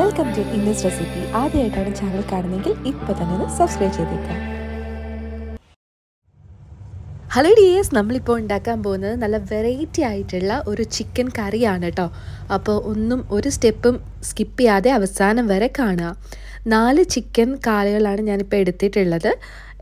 welcome to Indus recipe ആദ്യമായിട്ടാണ് channel കാണുന്നെങ്കിൽ ഇപ്പൊ തന്നെ സബ്സ്ക്രൈബ് ചെയ്തേക്കാം ഹലോ ഡിയേഴ്സ് നമ്മളിപ്പോൾ ഉണ്ടാക്കാൻ പോകുന്നത് നല്ല വെറൈറ്റി ആയിട്ടുള്ള ഒരു ചിക്കൻ കറിയാണ് കേട്ടോ അപ്പോൾ ഒന്നും ഒരു സ്റ്റെപ്പും സ്കിപ്പ് ചെയ്യാതെ അവസാനം വരെ കാണുക നാല് ചിക്കൻ കാലുകളാണ് ഞാനിപ്പോൾ എടുത്തിട്ടുള്ളത്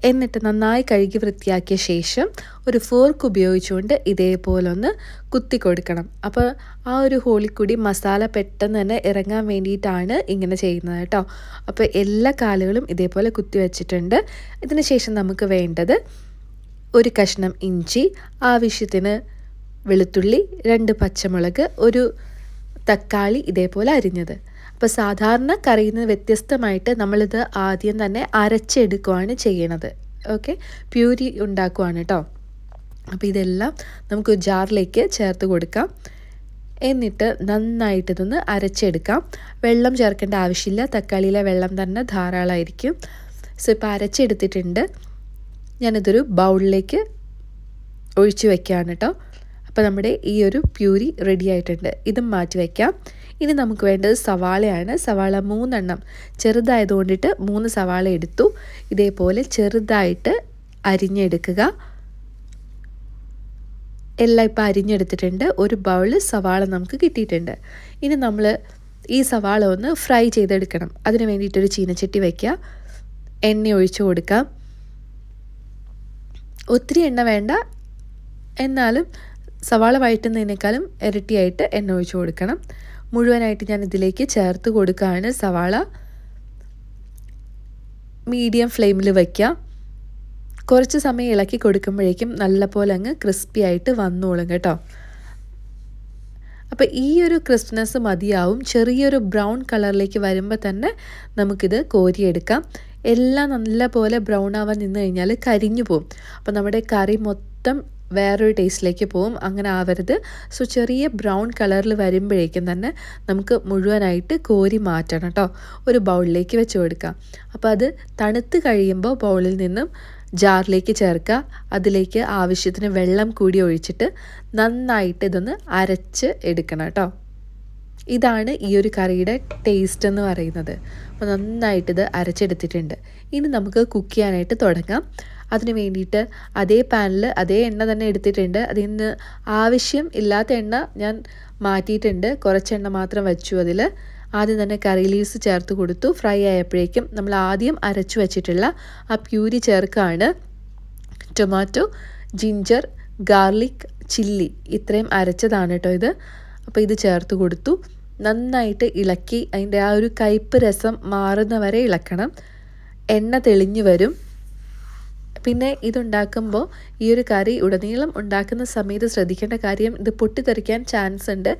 എന്നിട്ട് നന്നായി കഴുകി വൃത്തിയാക്കിയ ശേഷം ഒരു ഫോർക്ക് ഉപയോഗിച്ചുകൊണ്ട് ഇതേപോലെ ഒന്ന് കുത്തി കൊടുക്കണം അപ്പോൾ ആ ഒരു ഹോളിക്കൂടി മസാല പെട്ടെന്ന് തന്നെ ഇറങ്ങാൻ വേണ്ടിയിട്ടാണ് ഇങ്ങനെ ചെയ്യുന്നത് കേട്ടോ അപ്പോൾ എല്ലാ കാലുകളും ഇതേപോലെ കുത്തി വെച്ചിട്ടുണ്ട് ഇതിന് ശേഷം നമുക്ക് വേണ്ടത് ഒരു കഷ്ണം ഇഞ്ചി ആവശ്യത്തിന് വെളുത്തുള്ളി രണ്ട് പച്ചമുളക് ഒരു തക്കാളി ഇതേപോലെ അരിഞ്ഞത് അപ്പോൾ സാധാരണ കറിയിൽ നിന്ന് വ്യത്യസ്തമായിട്ട് നമ്മളിത് ആദ്യം തന്നെ അരച്ചെടുക്കുകയാണ് ചെയ്യണത് ഓക്കെ പ്യൂരി ഉണ്ടാക്കുവാണ് കേട്ടോ അപ്പോൾ ഇതെല്ലാം നമുക്ക് ജാറിലേക്ക് ചേർത്ത് കൊടുക്കാം എന്നിട്ട് നന്നായിട്ട് ഇതൊന്ന് അരച്ചെടുക്കാം വെള്ളം ചേർക്കേണ്ട ആവശ്യമില്ല തക്കാളിയിലെ വെള്ളം തന്നെ ധാരാളമായിരിക്കും സോ ഇപ്പോൾ അരച്ചെടുത്തിട്ടുണ്ട് ഞാനിതൊരു ബൗളിലേക്ക് ഒഴിച്ചു വയ്ക്കുകയാണ് കേട്ടോ അപ്പോൾ നമ്മുടെ ഈ ഒരു പ്യൂരി റെഡി ആയിട്ടുണ്ട് ഇതും മാറ്റി വയ്ക്കാം ഇനി നമുക്ക് വേണ്ടത് സവാളയാണ് സവാള മൂന്നെണ്ണം ചെറുതായത് കൊണ്ടിട്ട് മൂന്ന് സവാള എടുത്തു ഇതേപോലെ ചെറുതായിട്ട് അരിഞ്ഞെടുക്കുക എല്ലാം ഇപ്പോൾ അരിഞ്ഞെടുത്തിട്ടുണ്ട് ഒരു ബൗള് സവാള നമുക്ക് കിട്ടിയിട്ടുണ്ട് ഇനി നമ്മൾ ഈ സവാള ഒന്ന് ഫ്രൈ ചെയ്തെടുക്കണം അതിന് വേണ്ടിയിട്ടൊരു ചീനച്ചട്ടി വയ്ക്കുക എണ്ണ ഒഴിച്ചു കൊടുക്കാം ഒത്തിരി എണ്ണ വേണ്ട എന്നാലും സവാള വഴറ്റുന്നതിനേക്കാളും ഇരട്ടിയായിട്ട് എണ്ണ ഒഴിച്ച് കൊടുക്കണം മുഴുവനായിട്ട് ഞാൻ ഇതിലേക്ക് ചേർത്ത് കൊടുക്കുകയാണ് സവാള മീഡിയം ഫ്ലെയിമിൽ വയ്ക്കുക കുറച്ച് സമയം ഇളക്കി കൊടുക്കുമ്പോഴേക്കും നല്ലപോലെ അങ്ങ് ക്രിസ്പി ആയിട്ട് വന്നോളും കേട്ടോ അപ്പോൾ ഈ ഒരു ക്രിസ്പ്നെസ് മതിയാവും ചെറിയൊരു ബ്രൗൺ കളറിലേക്ക് വരുമ്പോൾ തന്നെ നമുക്കിത് കോരിയെടുക്കാം എല്ലാം നല്ലപോലെ ബ്രൗൺ ആവാൻ നിന്ന് കഴിഞ്ഞാൽ കരിഞ്ഞു പോകും അപ്പോൾ നമ്മുടെ കറി മൊത്തം വേറൊരു ടേസ്റ്റിലേക്ക് പോവും അങ്ങനെ ആവരുത് സോ ചെറിയ ബ്രൗൺ കളറിൽ വരുമ്പോഴേക്കും തന്നെ നമുക്ക് മുഴുവനായിട്ട് കോരി മാറ്റണം കേട്ടോ ഒരു ബൗളിലേക്ക് വെച്ച് കൊടുക്കാം അപ്പോൾ അത് തണുത്ത് കഴിയുമ്പോൾ ബൗളിൽ നിന്നും ജാറിലേക്ക് ചേർക്കുക അതിലേക്ക് ആവശ്യത്തിന് വെള്ളം കൂടി ഒഴിച്ചിട്ട് നന്നായിട്ട് ഇതൊന്ന് അരച്ച് എടുക്കണം കേട്ടോ ഇതാണ് ഈ ഒരു കറിയുടെ ടേസ്റ്റ് എന്ന് പറയുന്നത് അപ്പോൾ നന്നായിട്ടിത് അരച്ചെടുത്തിട്ടുണ്ട് ഇനി നമുക്ക് കുക്ക് ചെയ്യാനായിട്ട് തുടങ്ങാം അതിന് വേണ്ടിയിട്ട് അതേ പാനിൽ അതേ എണ്ണ തന്നെ എടുത്തിട്ടുണ്ട് അതിൽ നിന്ന് ആവശ്യം ഇല്ലാത്ത എണ്ണ ഞാൻ മാറ്റിയിട്ടുണ്ട് കുറച്ചെണ്ണ മാത്രം വെച്ചു അതിൽ ആദ്യം തന്നെ കറി ലീവ്സ് ചേർത്ത് കൊടുത്തു ഫ്രൈ ആയപ്പോഴേക്കും നമ്മൾ ആദ്യം അരച്ചു വച്ചിട്ടുള്ള ആ പ്യൂരി ചേർക്കാണ് ടൊമാറ്റോ ജിഞ്ചർ ഗാർലിക് ചില്ലി ഇത്രയും അരച്ചതാണ് കേട്ടോ ഇത് അപ്പോൾ ഇത് ചേർത്ത് കൊടുത്തു നന്നായിട്ട് ഇളക്കി അതിൻ്റെ ആ ഒരു കയ്പ്പ് രസം മാറുന്നവരെ ഇളക്കണം എണ്ണ തെളിഞ്ഞു വരും പിന്നെ ഇതുണ്ടാക്കുമ്പോൾ ഈ ഒരു കറി ഉടനീളം ഉണ്ടാക്കുന്ന സമയത്ത് ശ്രദ്ധിക്കേണ്ട കാര്യം ഇത് പൊട്ടിത്തെറിക്കാൻ ചാൻസ് ഉണ്ട്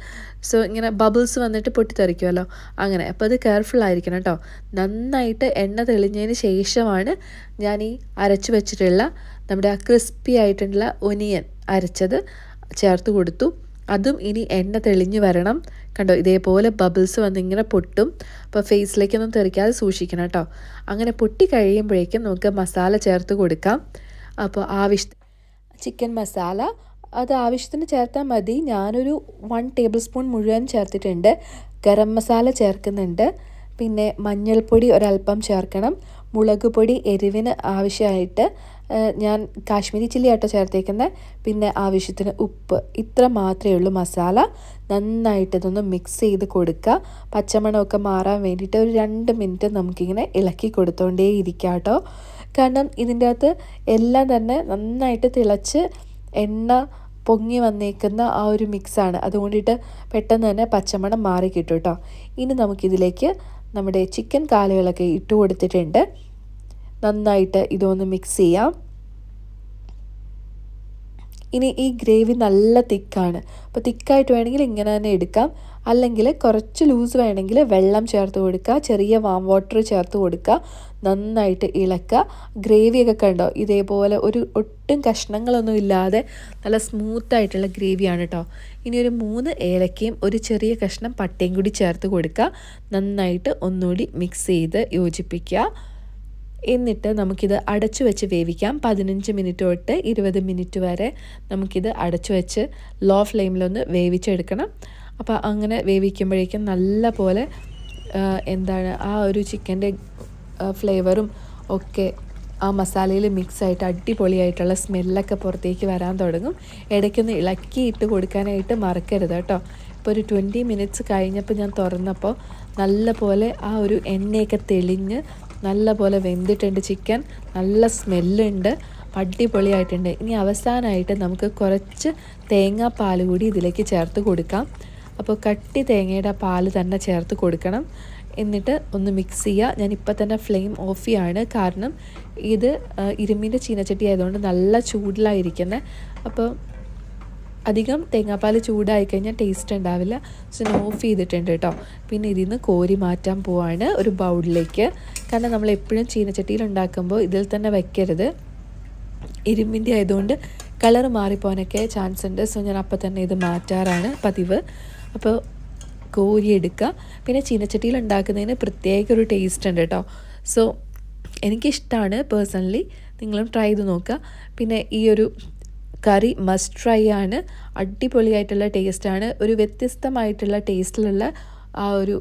സോ ഇങ്ങനെ ബബിൾസ് വന്നിട്ട് പൊട്ടിത്തെറിക്കുമല്ലോ അങ്ങനെ അപ്പോൾ അത് കെയർഫുൾ ആയിരിക്കണം കേട്ടോ നന്നായിട്ട് എണ്ണ തെളിഞ്ഞതിന് ശേഷമാണ് ഞാൻ ഈ അരച്ചു വെച്ചിട്ടുള്ള നമ്മുടെ ആ ക്രിസ്പി ആയിട്ടുള്ള ഒനിയൻ അരച്ചത് ചേർത്ത് കൊടുത്തു അതും ഇനി എണ്ണ തെളിഞ്ഞു വരണം കണ്ടോ ഇതേപോലെ ബബിൾസ് വന്ന് ഇങ്ങനെ പൊട്ടും അപ്പോൾ ഫേസിലേക്കൊന്നും തെറിക്കാതെ സൂക്ഷിക്കണം കേട്ടോ അങ്ങനെ പൊട്ടി കഴിയുമ്പോഴേക്കും നമുക്ക് മസാല ചേർത്ത് കൊടുക്കാം അപ്പോൾ ആവശ്യ ചിക്കൻ മസാല അത് ആവശ്യത്തിന് ചേർത്താൽ മതി ഞാനൊരു വൺ ടേബിൾ സ്പൂൺ മുഴുവൻ ചേർത്തിട്ടുണ്ട് ഗരം മസാല ചേർക്കുന്നുണ്ട് പിന്നെ മഞ്ഞൾപ്പൊടി ഒരല്പം ചേർക്കണം മുളക് പൊടി എരിവിന് ആവശ്യമായിട്ട് ഞാൻ കാശ്മീരി ചില്ലി ആട്ടോ ചേർത്തേക്കുന്നത് പിന്നെ ആവശ്യത്തിന് ഉപ്പ് ഇത്ര മാത്രമേ ഉള്ളൂ മസാല നന്നായിട്ട് ഇതൊന്ന് മിക്സ് ചെയ്ത് കൊടുക്കുക പച്ചമണമൊക്കെ മാറാൻ വേണ്ടിയിട്ട് ഒരു രണ്ട് മിനിറ്റ് നമുക്കിങ്ങനെ ഇളക്കി കൊടുത്തോണ്ടേ ഇരിക്കുക കേട്ടോ കാരണം ഇതിൻ്റെ അകത്ത് എല്ലാം തന്നെ നന്നായിട്ട് തിളച്ച് എണ്ണ പൊങ്ങി വന്നേക്കുന്ന ആ ഒരു മിക്സാണ് അതുകൊണ്ടിട്ട് പെട്ടെന്ന് തന്നെ പച്ചമണം മാറി കിട്ടും കേട്ടോ ഇനി നമുക്കിതിലേക്ക് നമ്മുടെ ചിക്കൻ കാലുകളൊക്കെ ഇട്ട് കൊടുത്തിട്ടുണ്ട് നന്നായിട്ട് ഇതൊന്ന് മിക്സ് ചെയ്യാം ഇനി ഈ ഗ്രേവി നല്ല തിക്കാണ് അപ്പോൾ തിക്കായിട്ട് വേണമെങ്കിൽ ഇങ്ങനെ തന്നെ എടുക്കാം അല്ലെങ്കിൽ കുറച്ച് ലൂസ് വേണമെങ്കിൽ വെള്ളം ചേർത്ത് കൊടുക്കുക ചെറിയ വാം വാട്ടർ ചേർത്ത് കൊടുക്കുക നന്നായിട്ട് ഇളക്കുക ഗ്രേവിയൊക്കെ കണ്ടോ ഇതേപോലെ ഒരു ഒട്ടും കഷ്ണങ്ങളൊന്നും ഇല്ലാതെ നല്ല സ്മൂത്തായിട്ടുള്ള ഗ്രേവിയാണ് കേട്ടോ ഇനി ഒരു മൂന്ന് ഏലക്കയും ഒരു ചെറിയ കഷ്ണം പട്ടയും കൂടി ചേർത്ത് കൊടുക്കുക നന്നായിട്ട് ഒന്നുകൂടി മിക്സ് ചെയ്ത് യോജിപ്പിക്കുക എന്നിട്ട് നമുക്കിത് അടച്ചു വെച്ച് വേവിക്കാം പതിനഞ്ച് മിനിറ്റ് തൊട്ട് ഇരുപത് മിനിറ്റ് വരെ നമുക്കിത് അടച്ചു വെച്ച് ലോ ഫ്ലെയിമിലൊന്ന് വേവിച്ചെടുക്കണം അപ്പോൾ അങ്ങനെ വേവിക്കുമ്പോഴേക്കും നല്ല പോലെ എന്താണ് ആ ഒരു ചിക്കൻ്റെ ഫ്ലേവറും ഒക്കെ ആ മസാലയിൽ മിക്സായിട്ട് അടിപൊളിയായിട്ടുള്ള സ്മെല്ലൊക്കെ പുറത്തേക്ക് വരാൻ തുടങ്ങും ഇടയ്ക്കൊന്ന് ഇളക്കി ഇട്ട് കൊടുക്കാനായിട്ട് മറക്കരുത് കേട്ടോ ഇപ്പോൾ ഒരു ട്വൻറ്റി മിനിറ്റ്സ് കഴിഞ്ഞപ്പോൾ ഞാൻ തുറന്നപ്പോൾ നല്ല പോലെ ആ ഒരു എണ്ണയൊക്കെ തെളിഞ്ഞ് നല്ലപോലെ വെന്തിട്ടുണ്ട് ചിക്കൻ നല്ല സ്മെല്ലുണ്ട് അടിപൊളിയായിട്ടുണ്ട് ഇനി അവസാനമായിട്ട് നമുക്ക് കുറച്ച് തേങ്ങാപ്പാൽ കൂടി ഇതിലേക്ക് ചേർത്ത് കൊടുക്കാം അപ്പോൾ കട്ടി തേങ്ങയുടെ പാൽ തന്നെ ചേർത്ത് കൊടുക്കണം എന്നിട്ട് ഒന്ന് മിക്സ് ചെയ്യുക ഞാനിപ്പോൾ തന്നെ ഫ്ലെയിം ഓഫ് ചെയ്യാണ് കാരണം ഇത് ഇരുമ്പിൻ്റെ ചീനച്ചട്ടി ആയതുകൊണ്ട് നല്ല ചൂടിലായിരിക്കുന്നത് അപ്പോൾ അധികം തേങ്ങാപ്പാൽ ചൂടായി കഴിഞ്ഞാൽ ടേസ്റ്റ് ഉണ്ടാവില്ല സോ ഓഫ് ചെയ്തിട്ടുണ്ട് കേട്ടോ പിന്നെ ഇതിൽ നിന്ന് കോരി മാറ്റാൻ പോവാണ് ഒരു ബൗളിലേക്ക് കാരണം നമ്മൾ എപ്പോഴും ചീനച്ചട്ടിയിൽ ഉണ്ടാക്കുമ്പോൾ ഇതിൽ തന്നെ വയ്ക്കരുത് ഇരുമ്പിൻ്റെ ആയതുകൊണ്ട് കളർ മാറിപ്പോകാനൊക്കെ ചാൻസ് ഉണ്ട് സോ ഞാൻ അപ്പം തന്നെ ഇത് മാറ്റാറാണ് പതിവ് അപ്പോൾ കോരിയെടുക്കുക പിന്നെ ചീനച്ചട്ടിയിൽ ഉണ്ടാക്കുന്നതിന് പ്രത്യേക ഒരു ടേസ്റ്റ് ഉണ്ട് കേട്ടോ സോ എനിക്കിഷ്ടമാണ് പേഴ്സണലി നിങ്ങളും ട്രൈ ചെയ്ത് നോക്കുക പിന്നെ ഈ ഒരു കറി മസ്റ്റ് ട്രൈ ആണ് അടിപൊളിയായിട്ടുള്ള ടേസ്റ്റാണ് ഒരു വ്യത്യസ്തമായിട്ടുള്ള ടേസ്റ്റിലുള്ള ആ ഒരു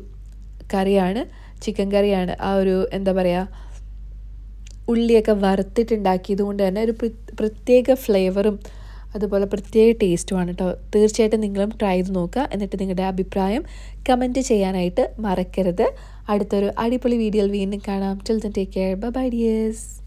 കറിയാണ് ചിക്കൻ കറിയാണ് ആ ഒരു എന്താ പറയുക ഉള്ളിയൊക്കെ വറുത്തിട്ടുണ്ടാക്കിയത് കൊണ്ട് തന്നെ ഒരു പ്രത്യേക ഫ്ലേവറും അതുപോലെ പ്രത്യേക ടേസ്റ്റുമാണ് കേട്ടോ തീർച്ചയായിട്ടും നിങ്ങളും ട്രൈ ചെയ്ത് നോക്കുക എന്നിട്ട് നിങ്ങളുടെ അഭിപ്രായം കമൻറ്റ് ചെയ്യാനായിട്ട് മറക്കരുത് അടുത്തൊരു അടിപൊളി വീഡിയോയിൽ വീണ്ടും കാണാം children take care bye dears